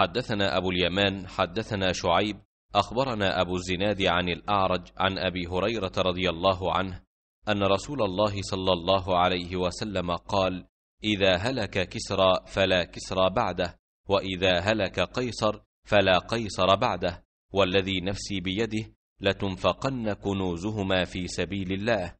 حدثنا أبو اليمان حدثنا شعيب أخبرنا أبو الزناد عن الأعرج عن أبي هريرة رضي الله عنه أن رسول الله صلى الله عليه وسلم قال إذا هلك كسرى فلا كسرى بعده وإذا هلك قيصر فلا قيصر بعده والذي نفسي بيده لتنفقن كنوزهما في سبيل الله